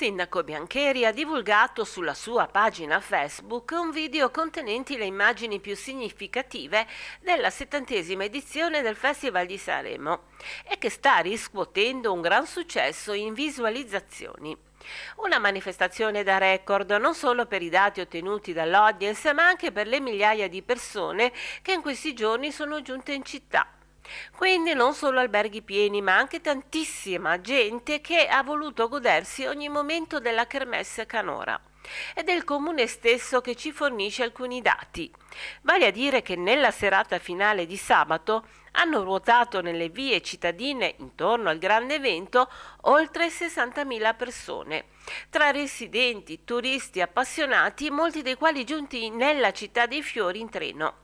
sindaco Biancheri ha divulgato sulla sua pagina Facebook un video contenente le immagini più significative della settantesima edizione del Festival di Sanremo e che sta riscuotendo un gran successo in visualizzazioni. Una manifestazione da record non solo per i dati ottenuti dall'audience ma anche per le migliaia di persone che in questi giorni sono giunte in città. Quindi non solo alberghi pieni, ma anche tantissima gente che ha voluto godersi ogni momento della kermesse canora ed è il comune stesso che ci fornisce alcuni dati. Vale a dire che nella serata finale di sabato hanno ruotato nelle vie cittadine intorno al grande evento oltre 60.000 persone, tra residenti, turisti, appassionati, molti dei quali giunti nella città dei fiori in treno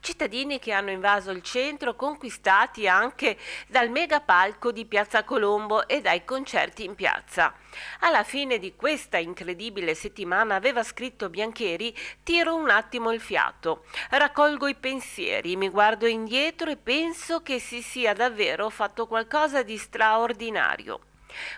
cittadini che hanno invaso il centro conquistati anche dal megapalco di Piazza Colombo e dai concerti in piazza. Alla fine di questa incredibile settimana aveva scritto Biancheri «Tiro un attimo il fiato, raccolgo i pensieri, mi guardo indietro e penso che si sia davvero fatto qualcosa di straordinario».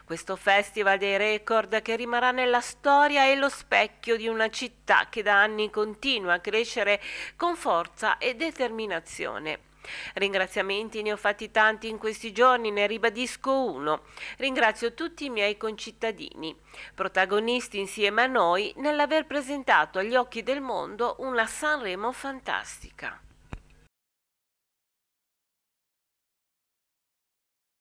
Questo festival dei record che rimarrà nella storia è lo specchio di una città che da anni continua a crescere con forza e determinazione. Ringraziamenti ne ho fatti tanti in questi giorni, ne ribadisco uno. Ringrazio tutti i miei concittadini, protagonisti insieme a noi nell'aver presentato agli occhi del mondo una Sanremo fantastica.